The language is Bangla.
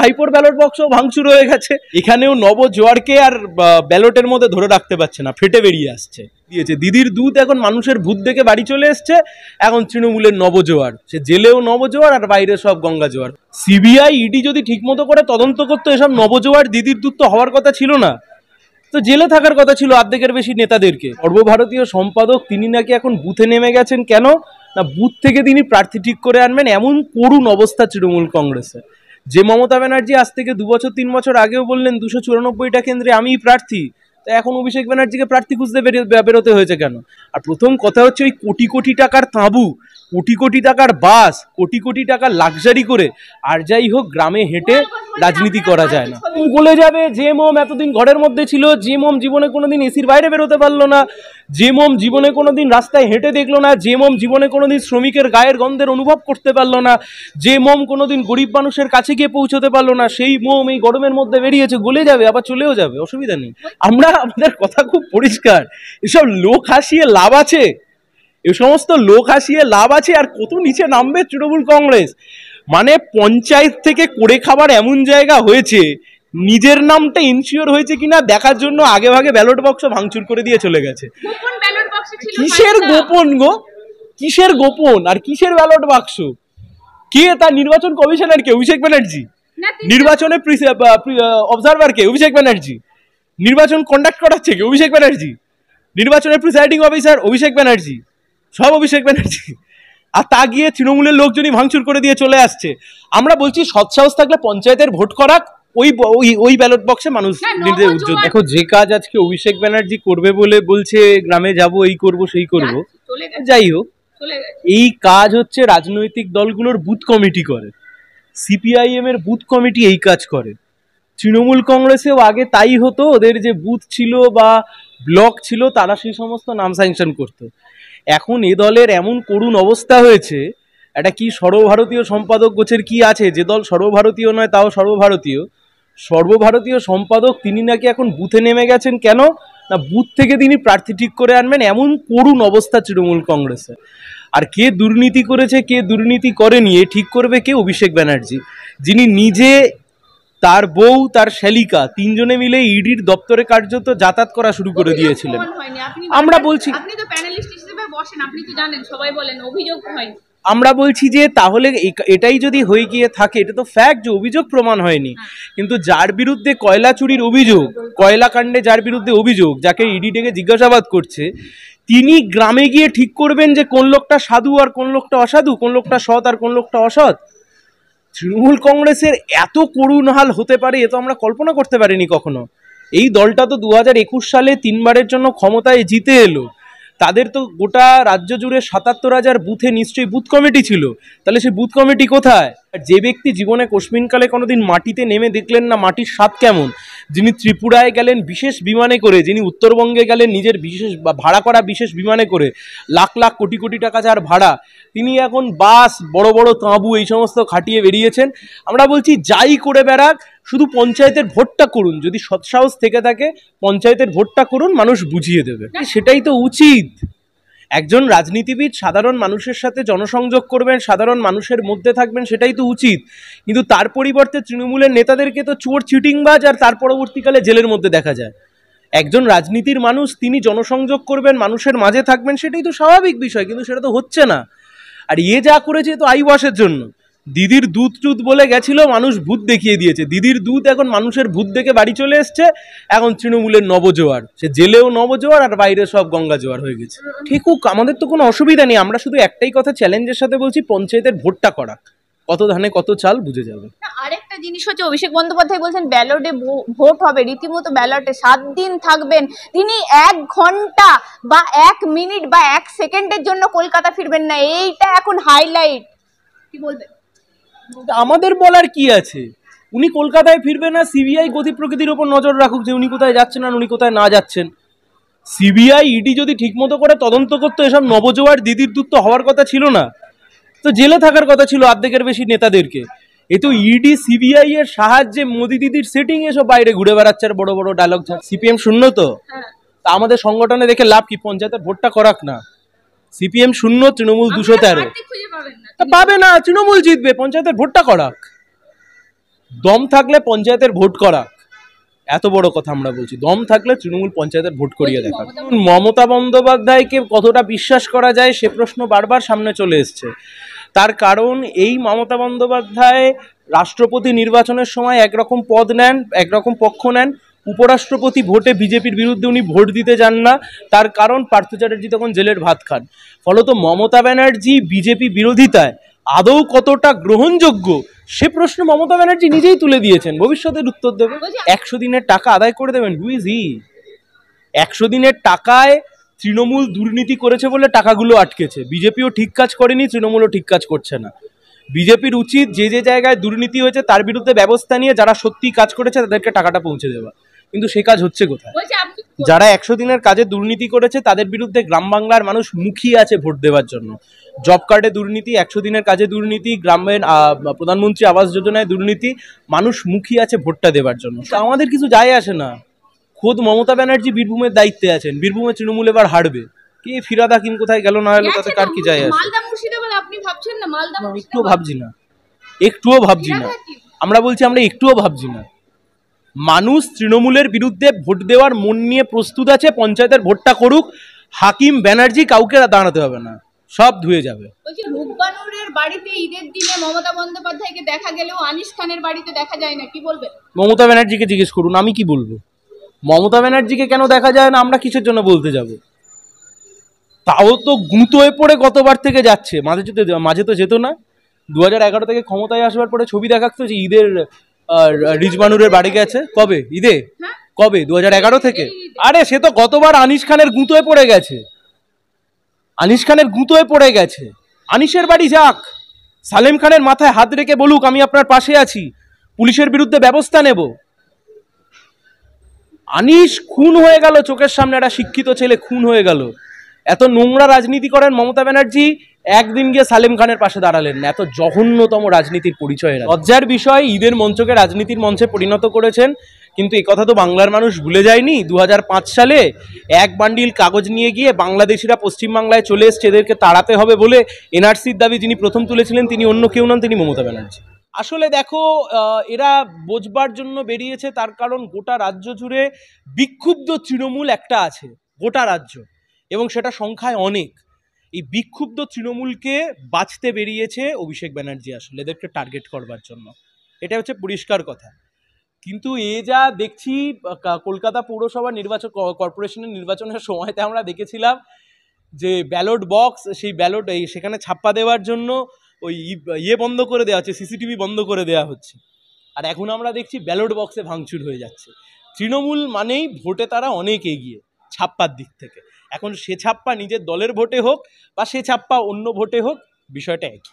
ভাইপোর ব্যালট বক্সও ভাঙচুর হয়ে গেছে এখানেও নবজোয়ারকে আর ব্যালটের মধ্যে ধরে রাখতে পারছে না ফেটে বেরিয়ে আসছে দিয়েছে দিদির দুধ এখন মানুষের ভূত দেখে বাড়ি চলে এসছে এখন তৃণমূলের নবজোয়ার সে জেলেও নবজোয়ার আর বাইরে সব গঙ্গা জোয়ার সিবিআই ইডি e যদি ঠিকমতো করে তদন্ত করতো এসব নবজোয়ার দিদির দুধ তো হওয়ার কথা ছিল না তো জেলে থাকার কথা ছিল অর্ধেকের বেশি নেতাদেরকে সর্বভারতীয় সম্পাদক তিনি নাকি এখন বুথে নেমে গেছেন কেন না বুথ থেকে তিনি প্রার্থী ঠিক করে আনবেন এমন করুণ অবস্থা তৃণমূল কংগ্রেসে যে মমতা ব্যানার্জি আজ থেকে দু বছর তিন বছর আগেও বললেন দুশো চুরানব্বইটা কেন্দ্রে আমিই প্রার্থী তা এখন অভিষেক ব্যানার্জিকে প্রার্থী খুঁজতে বেরোতে হয়েছে কেন আর প্রথম কথা হচ্ছে ওই কোটি কোটি টাকার তাঁবু কোটি কোটি টাকার বাস কোটি কোটি টাকার লাক্সারি করে আর যাই হোক গ্রামে হেঁটে রাজনীতি করা যায় না গলে যাবে যে মোম এতদিন ঘরের মধ্যে ছিল যে মোম জীবনে কোনোদিন এসির বাইরে বেরোতে পারলো না যে মোম জীবনে কোনোদিন রাস্তায় হেঁটে দেখলো না যে মোম জীবনে কোনোদিন শ্রমিকের গায়ের গন্ধের অনুভব করতে পারলো না যে মোম কোনোদিন গরিব মানুষের কাছে গিয়ে পৌঁছতে পারলো না সেই মোম এই গরমের মধ্যে বেরিয়েছে গলে যাবে আবার চলেও যাবে অসুবিধা নেই আমরা আমাদের কথা খুব পরিষ্কার এসব লোক হাসিয়ে লাভ আছে এ সমস্ত লোক হাসিয়ে লাভ আছে আর কত নিচে নামবে তৃণমূল কংগ্রেস মানে পঞ্চায়েত থেকে করে খাবার এমন জায়গা হয়েছে নিজের নামটা ইনসিওর হয়েছে কিনা দেখার জন্য আগে ভাগে ব্যালট বক্স ভাঙচুর করে দিয়ে চলে গেছে কিসের গোপন গো কিসের গোপন আর কিসের ব্যালট বাক্স কে তার নির্বাচন কমিশনার কে অভিষেক ব্যানার্জি নির্বাচনে অবজারভার কে অভিষেক ব্যানার্জি নির্বাচন কন্ডাক্ট করাচ্ছে কে অভিষেক ব্যানার্জি নির্বাচনের প্রিসাইডিং অফিসার অভিষেক ব্যানার্জি সব অভিষেক ব্যানার্জি আর তা গিয়ে তৃণমূলের লোকজনই ভাঙচুর করে দিয়ে চলে আসছে আমরা বলছি সৎসাহস থাকলে পঞ্চায়েতের ভোট করাক ওই ওই ওই ব্যালট বক্সে মানুষ হ্যাঁ, দেখো যে কাজ আজকে অভিষেক ব্যানার্জি করবে বলে বলছে গ্রামে যাব এই করব সেই করব হ্যাঁ, যাই হোক এই কাজ হচ্ছে রাজনৈতিক দলগুলোর বুথ কমিটি করে সিপিআইএম এর বুথ কমিটি এই কাজ করে তৃণমূল কংগ্রেসেও আগে তাই হতো ওদের যে বুথ ছিল বা ব্লক ছিল তারা সেই সমস্ত নাম স্যাংশন করতো এখন এ দলের এমন করুণ অবস্থা হয়েছে এটা কি সর্বভারতীয় সম্পাদক গোছের কি আছে যে দল সর্বভারতীয় নয় তাও সর্বভারতীয় সর্বভারতীয় সম্পাদক তিনি নাকি এখন বুথে নেমে গেছেন কেন না বুথ থেকে তিনি প্রার্থী ঠিক করে আনবেন এমন করুণ অবস্থা তৃণমূল কংগ্রেসে আর কে দুর্নীতি করেছে কে দুর্নীতি করেনি এ ঠিক করবে কে অভিষেক ব্যানার্জি যিনি নিজে তার বউ তার শ্যালিকা তিনজনে মিলে ইডির দপ্তরে কার্যত যাতায়াত করা শুরু করে দিয়েছিলেন আমরা বলছি বসেন আপনি কি জানেন সবাই বলেন অভিযোগ হয় আমরা বলছি যে তাহলে এটাই যদি হয়ে গিয়ে থাকে এটা তো ফ্যাক্ট যে অভিযোগ প্রমাণ হয়নি হ্যাঁ। কিন্তু যার বিরুদ্ধে কয়লা চুরির অভিযোগ কয়লা কাণ্ডে যার বিরুদ্ধে অভিযোগ যাকে ইডি e ডেকে জিজ্ঞাসাবাদ করছে তিনি গ্রামে গিয়ে ঠিক করবেন যে কোন লোকটা সাধু আর কোন লোকটা অসাধু কোন লোকটা সৎ আর কোন লোকটা অসৎ তৃণমূল কংগ্রেসের এত করুণ হাল হতে পারে এ তো আমরা কল্পনা করতে পারিনি কখনো এই দলটা তো দু সালে তিনবারের জন্য ক্ষমতায় জিতে এলো তাদের তো গোটা রাজ্য জুড়ে সাতাত্তর হাজার বুথে নিশ্চয়ই বুথ কমিটি ছিল তাহলে সেই বুথ কমিটি কোথায় যে ব্যক্তি জীবনে কোশ্মিনকালে কোনোদিন মাটিতে নেমে দেখলেন না মাটির স্বাদ কেমন যিনি ত্রিপুরায় গেলেন বিশেষ বিমানে করে যিনি উত্তরবঙ্গে গেলেন নিজের বিশেষ ভাড়া করা বিশেষ বিমানে করে লাখ লাখ কোটি কোটি টাকা যার ভাড়া তিনি এখন বাস বড় বড় তাঁবু এই সমস্ত খাটিয়ে বেরিয়েছেন আমরা বলছি যাই করে বেড়াক শুধু পঞ্চায়েতের ভোটটা করুন যদি সৎসাহস থেকে থাকে পঞ্চায়েতের ভোটটা করুন মানুষ বুঝিয়ে দেবে সেটাই তো উচিত একজন রাজনীতিবিদ সাধারণ মানুষের সাথে জনসংযোগ করবেন সাধারণ মানুষের মধ্যে থাকবেন সেটাই তো উচিত কিন্তু তার পরিবর্তে তৃণমূলের নেতাদেরকে তো চোর চিটিংবাজ আর তার পরবর্তীকালে জেলের মধ্যে দেখা যায় একজন রাজনীতির মানুষ তিনি জনসংযোগ করবেন মানুষের মাঝে থাকবেন সেটাই তো স্বাভাবিক বিষয় কিন্তু সেটা তো হচ্ছে না আর ইয়ে যা করেছে তো আইওয়াশের জন্য দিদির দুধ টুধ বলে গেছিল মানুষ ভূত দেখিয়ে দিয়েছে দিদির দুধ এখন মানুষের ভূত দেখে বাড়ি চলে এসছে এখন তৃণমূলের নবজোয়ার সে জেলেও নবজোয়ার আর বাইরে সব গঙ্গা জোয়ার হয়ে গেছে ঠিকুক আমাদের তো কোনো অসুবিধা নেই আমরা শুধু একটাই কথা চ্যালেঞ্জের সাথে বলছি পঞ্চায়েতের ভোটটা করা কত ধানে কত চাল বুঝে যাবে আরেকটা জিনিস হচ্ছে অভিষেক বন্দ্যোপাধ্যায় বলছেন ব্যালটে ভোট হবে রীতিমতো ব্যালটে সাত দিন থাকবেন তিনি এক ঘন্টা বা এক মিনিট বা এক সেকেন্ডের জন্য কলকাতা ফিরবেন না এইটা এখন হাইলাইট কি বলবেন আমাদের বলার কি আছে উনি কলকাতায় ফিরবে না সিবিআই গতি প্রকৃতির ওপর নজর রাখুক যে উনি কোথায় যাচ্ছেন আর উনি কোথায় না যাচ্ছেন সিবিআই ইডি e যদি ঠিকমতো করে তদন্ত করতো এসব নবজোয়ার দিদির দূত হওয়ার কথা ছিল না তো জেলে থাকার কথা ছিল আর্ধেকের বেশি নেতাদেরকে এ তো ইডি e সিবিআই এর সাহায্যে মোদি দিদির সেটিং এসব বাইরে ঘুরে বেড়াচ্ছে আর বড় বড় ডায়লগ সিপিএম শূন্য তো হ্যাঁ। তা আমাদের সংগঠনে দেখে লাভ কি পঞ্চায়েতের ভোটটা করাক না সিপিএম শূন্য তৃণমূল দুশো তেরো পাবে না তৃণমূল জিতবে পঞ্চায়েতের ভোটটা করাক দম থাকলে পঞ্চায়েতের ভোট করাক এত বড় কথা আমরা বলছি দম থাকলে তৃণমূল পঞ্চায়েতের ভোট করিয়ে দেখা মমতা বন্দ্যোপাধ্যায়কে কতটা বিশ্বাস করা যায় সে প্রশ্ন বারবার সামনে চলে এসছে তার কারণ এই মমতা বন্দ্যোপাধ্যায় রাষ্ট্রপতি নির্বাচনের সময় একরকম পদ নেন একরকম পক্ষ নেন উপরাষ্ট্রপতি ভোটে বিজেপির বিরুদ্ধে উনি ভোট দিতে যান না তার কারণ পার্থ চ্যাটার্জি তখন জেলের ভাত খান ফলত মমতা ব্যানার্জি বিজেপি বিরোধিতায় আদৌ কতটা গ্রহণযোগ্য সে প্রশ্ন মমতা ব্যানার্জি নিজেই তুলে দিয়েছেন ভবিষ্যতের উত্তর দেবে একশো দিনের টাকা আদায় করে দেবেন হু ইজ হি একশো দিনের টাকায় তৃণমূল দুর্নীতি করেছে বলে টাকাগুলো আটকেছে বিজেপিও ঠিক কাজ করেনি তৃণমূলও ঠিক কাজ করছে না বিজেপির উচিত যে যে জায়গায় দুর্নীতি হয়েছে তার বিরুদ্ধে ব্যবস্থা নিয়ে যারা সত্যি কাজ করেছে তাদেরকে টাকাটা পৌঁছে দেওয়া কিন্তু সে কাজ হচ্ছে কোথায় যারা একশো দিনের কাজে দুর্নীতি করেছে তাদের বিরুদ্ধে গ্রাম বাংলার মানুষ মুখিয়ে আছে ভোট দেওয়ার জন্য জব কার্ডে দুর্নীতি একশো দিনের কাজে দুর্নীতি গ্রামের প্রধানমন্ত্রী আবাস যোজনায় দুর্নীতি মানুষ মুখিয়ে আছে ভোটটা দেওয়ার জন্য আমাদের কিছু যায় আসে না খোদ মমতা ব্যানার্জি বীরভূমের দায়িত্বে আছেন বীরভূমে তৃণমূল এবার হারবে কে ফিরাদা কিন কোথায় গেল না এলো তাতে কার কি যায় আসে একটুও ভাবছি না একটুও ভাবছি না আমরা বলছি আমরা একটুও ভাবছি না মানুষ তৃণমূলের বিরুদ্ধে ভোট দেওয়ার মন নিয়ে প্রস্তুত আছে পঞ্চায়েতের ভোটটা করুক হাকিম ব্যানার্জি কাউকে দাঁড়াতে হবে না সব ধুয়ে যাবে মমতা না মমতা ব্যানার্জিকে জিজ্ঞেস করুন আমি কি বলবো মমতা ব্যানার্জিকে কেন দেখা যায় না আমরা কিসের জন্য বলতে যাব তাও তো গুঁত হয়ে পড়ে গতবার থেকে যাচ্ছে মাঝে যেতে মাঝে তো যেত না দু হাজার থেকে ক্ষমতায় আসবার পরে ছবি দেখাতো যে ঈদের রিজবানুরের বাড়ি গেছে কবে ঈদে হ্যাঁ। কবে দু থেকে আরে সে তো গতবার আনিস খানের গুঁতোয় পড়ে গেছে আনিস খানের গুঁতোয় পড়ে গেছে আনিসের বাড়ি যাক সালেম খানের মাথায় হাত রেখে বলুক আমি আপনার পাশে আছি পুলিশের বিরুদ্ধে ব্যবস্থা নেব আনিস খুন হয়ে গেল চোখের সামনে একটা শিক্ষিত ছেলে খুন হয়ে গেল এত নোংরা রাজনীতি করেন মমতা ব্যানার্জি একদিন গিয়ে সালিম খানের পাশে দাঁড়ালেন না এত জঘন্যতম রাজনীতির পরিচয় লজ্জার বিষয় ঈদের মঞ্চকে রাজনীতির মঞ্চে পরিণত করেছেন কিন্তু এ কথা তো বাংলার মানুষ ভুলে যায়নি দু সালে এক বান্ডিল কাগজ নিয়ে গিয়ে বাংলাদেশিরা পশ্চিমবাংলায় চলে এসছে এদেরকে তাড়াতে হবে বলে এনআরসির দাবি যিনি প্রথম তুলেছিলেন তিনি অন্য কেউ নন তিনি মমতা ব্যানার্জি আসলে দেখো এরা বোঝবার জন্য বেরিয়েছে তার কারণ গোটা রাজ্য জুড়ে বিক্ষুব্ধ তৃণমূল একটা আছে গোটা রাজ্য এবং সেটা সংখ্যায় অনেক এই বিক্ষুব্ধ তৃণমূলকে বাঁচতে বেরিয়েছে অভিষেক ব্যানার্জি আসলে এদেরকে টার্গেট করবার জন্য এটা হচ্ছে পরিষ্কার কথা কিন্তু এ যা দেখছি কলকাতা পৌরসভা নির্বাচন কর্পোরেশনের নির্বাচনের সময়তে আমরা দেখেছিলাম যে ব্যালট বক্স সেই ব্যালট এই সেখানে ছাপ্পা দেওয়ার জন্য ওই ইয়ে বন্ধ করে দেওয়া হচ্ছে সিসিটিভি বন্ধ করে দেওয়া হচ্ছে আর এখন আমরা দেখছি ব্যালট বক্সে ভাঙচুর হয়ে যাচ্ছে তৃণমূল মানেই ভোটে তারা অনেক এগিয়ে ছাপ্পার দিক থেকে এখন সে ছাপ্পা নিজের দলের ভোটে হোক বা সে ছাপ্পা অন্য ভোটে হোক বিষয়টা একই